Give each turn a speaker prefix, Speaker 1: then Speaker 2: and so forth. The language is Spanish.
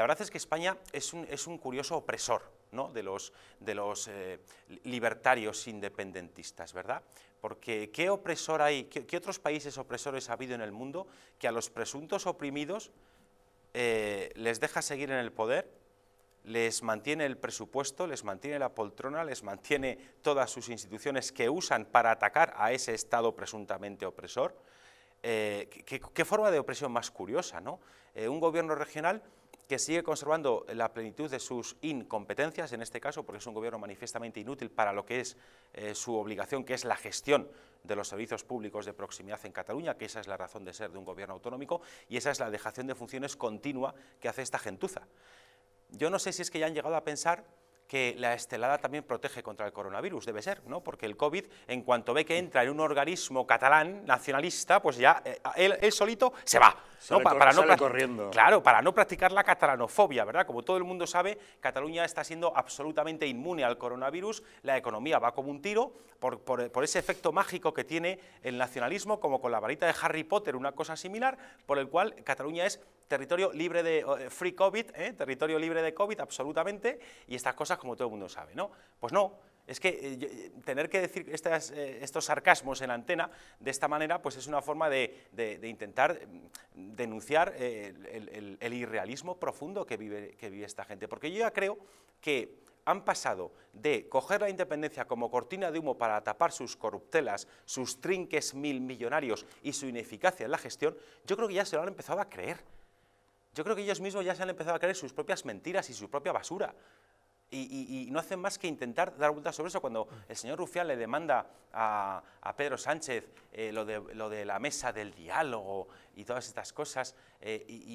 Speaker 1: La verdad es que España es un, es un curioso opresor de los, de los eh, libertarios independentistas, ¿verdad? Porque ¿qué opresor hay, qué, otros países opresores ha habido en el mundo que a los presuntos oprimidos eh, les deja seguir en el poder les mantiene el presupuesto, les mantiene la poltrona, les mantiene todas sus instituciones que usan para atacar a ese Estado presuntamente opresor. Eh, ¿qué, forma de opresión más curiosa, ¿no? un gobierno regional que sigue conservando la plenitud de sus incompetencias, en este caso porque es un gobierno manifiestamente inútil para lo que es eh, su obligación, que es la gestión de los servicios públicos de proximidad en Cataluña, que esa es la razón de ser de un gobierno autonómico, y esa es la dejación de funciones continua que hace esta gentuza. Yo no sé si es que ya han llegado a pensar que la estelada también protege contra el coronavirus, debe ser, ¿no? Porque el COVID, en cuanto ve que entra en un organismo catalán, nacionalista, pues ya eh, él solito se va para, no Claro, para no practicar la catalanofobia, ¿verdad? Como todo el mundo sabe, Cataluña está siendo absolutamente inmune al coronavirus, la economía va como un tiro por, ese efecto mágico que tiene el nacionalismo, como con la varita de Harry Potter, una cosa similar, por el cual Cataluña es territorio libre de eh, free COVID, ¿eh? territorio libre de COVID absolutamente, y estas cosas como todo el mundo sabe, ¿no? Pues no, es que eh, eh, tener que decir eh, estos sarcasmos en la antena de esta manera pues es una forma de, intentar denunciar el, irrealismo profundo que vive, que vive esta gente. Porque yo ya creo que han pasado de coger la independencia como cortina de humo para tapar sus corruptelas, sus trinques mil millonarios y su ineficacia en la gestión, yo creo que ya se lo han empezado a creer. Yo creo que ellos mismos ya se han empezado a creer sus propias mentiras y su propia basura. Y, no hacen más que intentar dar vueltas sobre eso. Cuando el señor Rufián le demanda a, Pedro Sánchez eh, lo, de, lo, de, la mesa del diálogo y todas estas cosas, eh,